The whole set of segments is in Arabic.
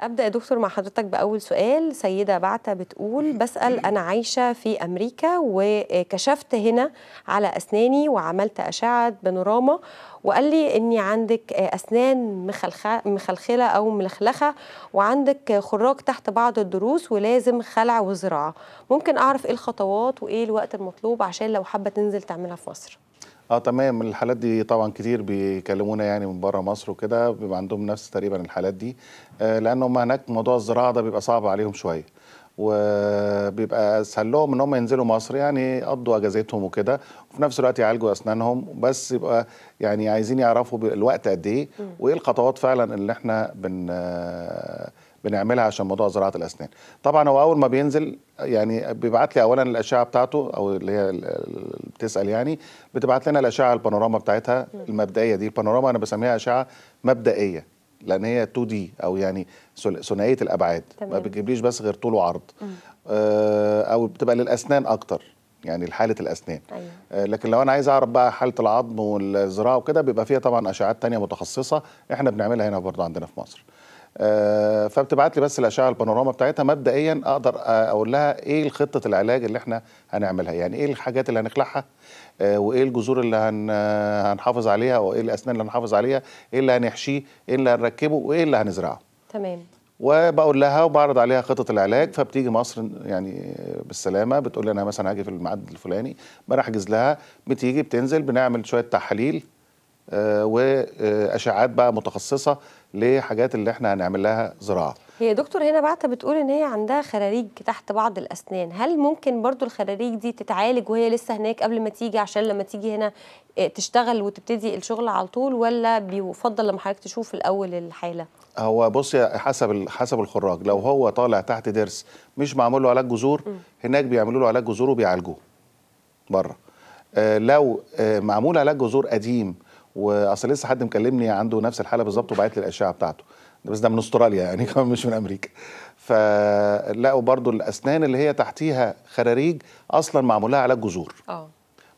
ابدا يا دكتور مع حضرتك باول سؤال سيده بعته بتقول بسال انا عايشه في امريكا وكشفت هنا على اسناني وعملت اشعه بانوراما وقال لي اني عندك اسنان مخلخله او ملخلخه وعندك خراج تحت بعض الضروس ولازم خلع وزراعه ممكن اعرف ايه الخطوات وايه الوقت المطلوب عشان لو حابه تنزل تعملها في مصر اه تمام الحالات دي طبعا كتير بيكلمونا يعني من بره مصر وكده بيبقى عندهم نفس تقريبا الحالات دي آه لان هم هناك موضوع الزراعه ده بيبقى صعب عليهم شويه وبيبقى اسهل لهم ان هم ينزلوا مصر يعني يقضوا اجازتهم وكده وفي نفس الوقت يعالجوا اسنانهم بس يبقى يعني عايزين يعرفوا الوقت قد ايه وايه الخطوات فعلا اللي احنا بن بنعملها عشان موضوع زراعه الاسنان طبعا هو اول ما بينزل يعني بيبعت لي اولا الاشعه بتاعته او اللي هي بتسال يعني بتبعت لنا الاشعه البانوراما بتاعتها المبدئيه دي البانوراما انا بسميها اشعه مبدئيه لان هي 2 دي او يعني ثنائيه الابعاد تمام. ما بتجيبليش بس غير طول وعرض آه، او بتبقى للاسنان اكتر يعني لحاله الاسنان أيوة. آه، لكن لو انا عايز اعرف بقى حاله العظم والذراع وكده بيبقى فيها طبعا اشعات تانية متخصصه احنا بنعملها هنا برضه عندنا في مصر آه، فبتبعت لي بس الاشعه البانوراما بتاعتها مبدئيا اقدر اقول لها ايه خطه العلاج اللي احنا هنعملها يعني ايه الحاجات اللي هنخلعها آه، وايه الجذور اللي هن هنحافظ عليها وايه الاسنان اللي هنحافظ عليها ايه اللي هنحشيه ايه اللي هنركبه وايه اللي هنزرعه تمام وبقول لها وبعرض عليها خطه العلاج فبتيجي مصر يعني بالسلامه بتقول لي انا مثلا هاجي في الميعاد الفلاني بنحجز لها بتيجي بتنزل بنعمل شويه تحاليل آه، واشعاعات بقى متخصصه لحاجات اللي احنا هنعمل لها زراعه هي دكتور هنا بعتة بتقول ان هي عندها خراريج تحت بعض الاسنان هل ممكن برضو الخراريج دي تتعالج وهي لسه هناك قبل ما تيجي عشان لما تيجي هنا آه، تشتغل وتبتدي الشغل على طول ولا بيفضل لما حضرتك تشوف الاول الحاله هو بصي حسب حسب الخراج لو هو طالع تحت ضرس مش معمول له علاج جذور هناك بيعملوا له علاج جذور وبيعالجوه بره آه، لو معمول علاج جذور قديم واصل لسه حد مكلمني عنده نفس الحاله بالظبط وبعت لي الاشعه بتاعته بس ده من استراليا يعني كمان مش من امريكا فلقوا برضو الاسنان اللي هي تحتيها خراريج اصلا معمولها علاج جذور اه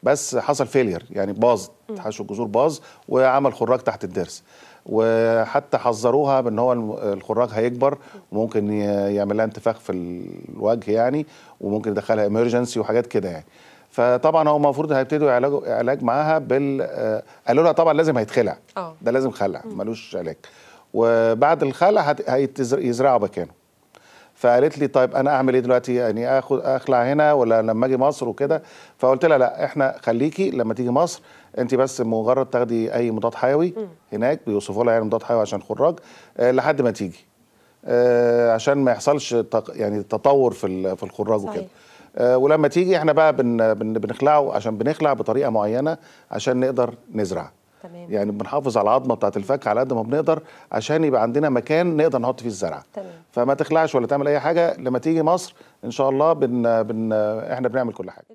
بس حصل فيلير يعني باظ حشو الجذور باظ وعمل خراج تحت الضرس وحتى حذروها بان هو الخراج هيكبر وممكن يعمل لها انتفاخ في الوجه يعني وممكن يدخلها ايمرجنسي وحاجات كده يعني فطبعا هو المفروض هيبتدوا يعالجوا علاج معاها بال آه، قالوا لها طبعا لازم هيتخلع أوه. ده لازم خلع ملوش علاج وبعد الخلع هيزرعوا مكانه فقالت لي طيب انا اعمل ايه دلوقتي يعني اخد اخلع هنا ولا لما اجي مصر وكده فقلت لها لا احنا خليكي لما تيجي مصر انت بس مجرد تاخدي اي مضاد حيوي هناك بيوصفوا لها يعني مضاد حيوي عشان خراج آه، لحد ما تيجي آه، عشان ما يحصلش يعني تطور في في الخراج وكده آه، ولما تيجي احنا بقى بن بنخلعه عشان بنخلع بطريقه معينه عشان نقدر نزرع تمام. يعني بنحافظ على العظمه بتاعه الفك على قد ما بنقدر عشان يبقى عندنا مكان نقدر نحط فيه الزرع تمام. فما تخلعش ولا تعمل اي حاجه لما تيجي مصر ان شاء الله بن بن احنا بنعمل كل حاجه